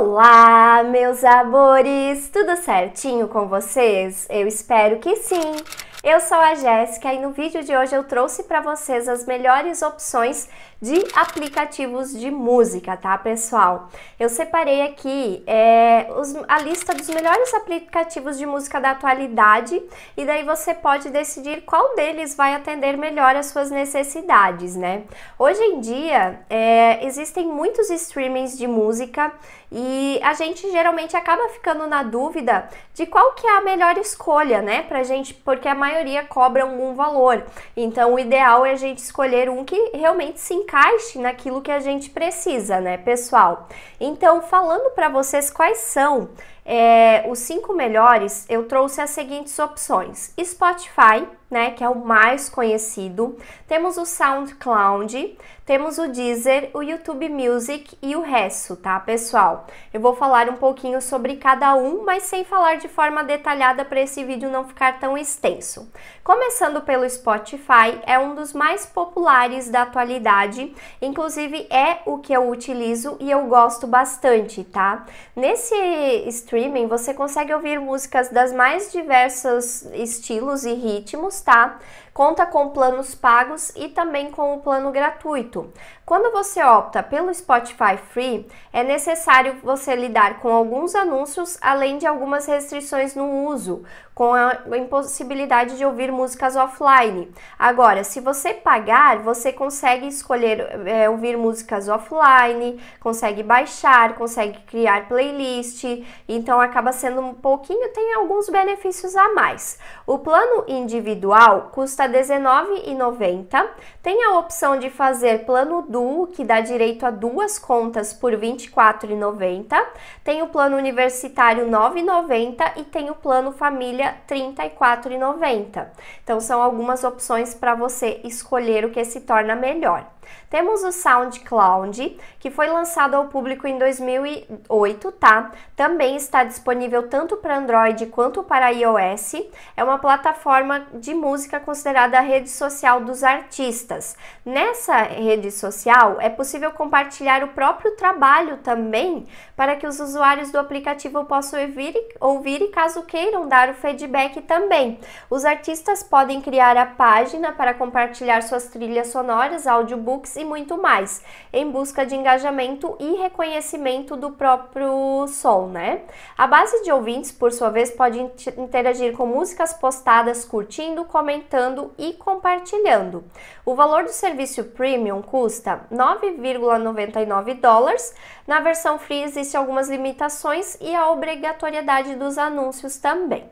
Olá, meus amores! Tudo certinho com vocês? Eu espero que sim! Eu sou a Jéssica e no vídeo de hoje eu trouxe para vocês as melhores opções de aplicativos de música, tá, pessoal? Eu separei aqui é, os, a lista dos melhores aplicativos de música da atualidade e daí você pode decidir qual deles vai atender melhor as suas necessidades, né? Hoje em dia é, existem muitos streamings de música e a gente geralmente acaba ficando na dúvida de qual que é a melhor escolha, né, pra gente, porque a maioria cobra um valor. Então o ideal é a gente escolher um que realmente se encaixe naquilo que a gente precisa, né, pessoal? Então, falando para vocês quais são é, os cinco melhores, eu trouxe as seguintes opções: Spotify, né, que é o mais conhecido, temos o SoundCloud, temos o Deezer, o YouTube Music e o resto, tá, pessoal? Eu vou falar um pouquinho sobre cada um, mas sem falar de forma detalhada para esse vídeo não ficar tão extenso. Começando pelo Spotify, é um dos mais populares da atualidade, inclusive é o que eu utilizo e eu gosto bastante, tá? Nesse stream streaming, você consegue ouvir músicas das mais diversos estilos e ritmos, tá? conta com planos pagos e também com o plano gratuito. Quando você opta pelo Spotify Free, é necessário você lidar com alguns anúncios, além de algumas restrições no uso, com a impossibilidade de ouvir músicas offline. Agora, se você pagar, você consegue escolher é, ouvir músicas offline, consegue baixar, consegue criar playlist, então acaba sendo um pouquinho, tem alguns benefícios a mais. O plano individual custa custa R$19,90. Tem a opção de fazer plano duo, que dá direito a duas contas por R$24,90. Tem o plano universitário R$9,90 9,90 e tem o plano família R$34,90. Então são algumas opções para você escolher o que se torna melhor. Temos o SoundCloud, que foi lançado ao público em 2008, tá? Também está disponível tanto para Android quanto para iOS. É uma plataforma de música considerada considerada a rede social dos artistas. Nessa rede social é possível compartilhar o próprio trabalho também para que os usuários do aplicativo possam ouvir, ouvir e caso queiram dar o feedback também. Os artistas podem criar a página para compartilhar suas trilhas sonoras, audiobooks e muito mais, em busca de engajamento e reconhecimento do próprio som, né? A base de ouvintes, por sua vez, pode interagir com músicas postadas, curtindo, comentando e compartilhando. O valor do serviço premium custa 9,99 dólares. Na versão free existem algumas limitações e a obrigatoriedade dos anúncios também.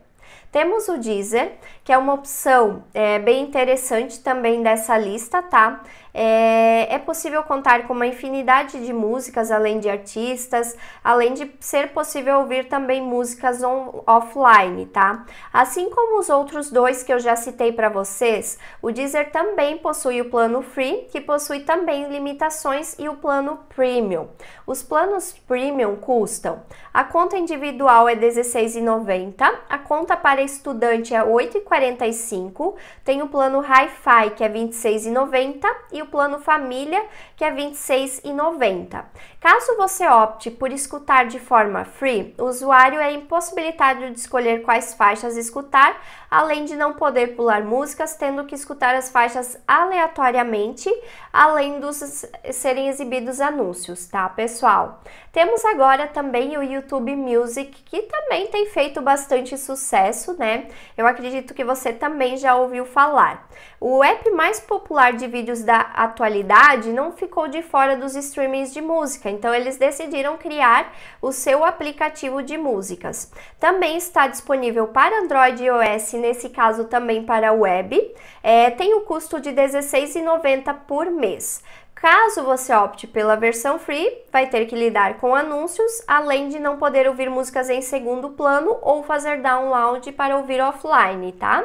Temos o Deezer, que é uma opção é, bem interessante também dessa lista, tá? É, é possível contar com uma infinidade de músicas, além de artistas, além de ser possível ouvir também músicas on, offline, tá? Assim como os outros dois que eu já citei para vocês, o Deezer também possui o plano Free, que possui também limitações, e o plano Premium. Os planos Premium custam: a conta individual é 16,90, a conta para estudante é 8,45, tem o plano Hi-Fi que é 26,90 e o plano família, que é R$ 26,90. Caso você opte por escutar de forma free, o usuário é impossibilitado de escolher quais faixas escutar, além de não poder pular músicas, tendo que escutar as faixas aleatoriamente, além dos serem exibidos anúncios, tá, pessoal? Temos agora também o YouTube Music, que também tem feito bastante sucesso, né? Eu acredito que você também já ouviu falar. O app mais popular de vídeos da atualidade não ficou de fora dos streamings de música, então eles decidiram criar o seu aplicativo de músicas. Também está disponível para Android e iOS, nesse caso também para web. É, tem o custo de R$16,90 16,90 por mês. Caso você opte pela versão free, vai ter que lidar com anúncios, além de não poder ouvir músicas em segundo plano ou fazer download para ouvir offline, tá?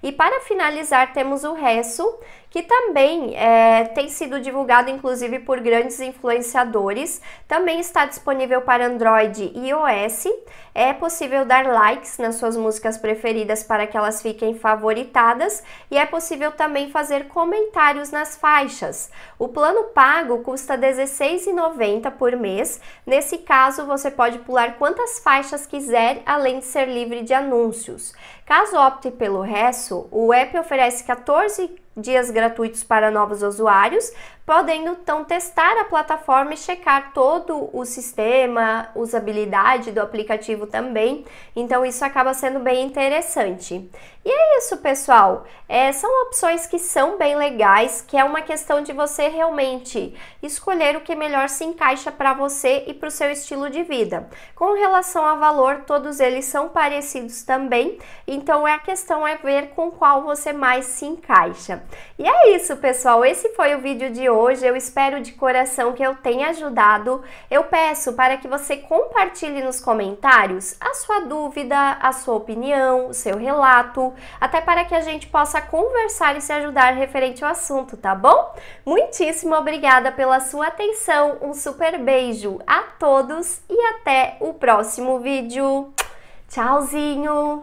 E para finalizar, temos o resto, que também é, tem sido divulgado inclusive por grandes influenciadores. Também está disponível para Android e iOS. É possível dar likes nas suas músicas preferidas para que elas fiquem favoritadas e é possível também fazer comentários nas faixas. O plano pago custa R$16,90 por mês. Nesse caso, você pode pular quantas faixas quiser, além de ser livre de anúncios. Caso opte pelo resto, o app oferece 14 dias gratuitos para novos usuários, podendo então testar a plataforma e checar todo o sistema, usabilidade do aplicativo também. Então isso acaba sendo bem interessante. E é isso, pessoal. É, são opções que são bem legais, que é uma questão de você realmente escolher o que melhor se encaixa para você e para o seu estilo de vida. Com relação a valor, todos eles são parecidos também. Então a questão é ver com qual você mais se encaixa. E é isso, pessoal. Esse foi o vídeo de hoje. Eu espero de coração que eu tenha ajudado. Eu peço para que você compartilhe nos comentários a sua dúvida, a sua opinião, o seu relato, até para que a gente possa conversar e se ajudar referente ao assunto, tá bom? Muitíssimo obrigada pela sua atenção. Um super beijo a todos e até o próximo vídeo. Tchauzinho!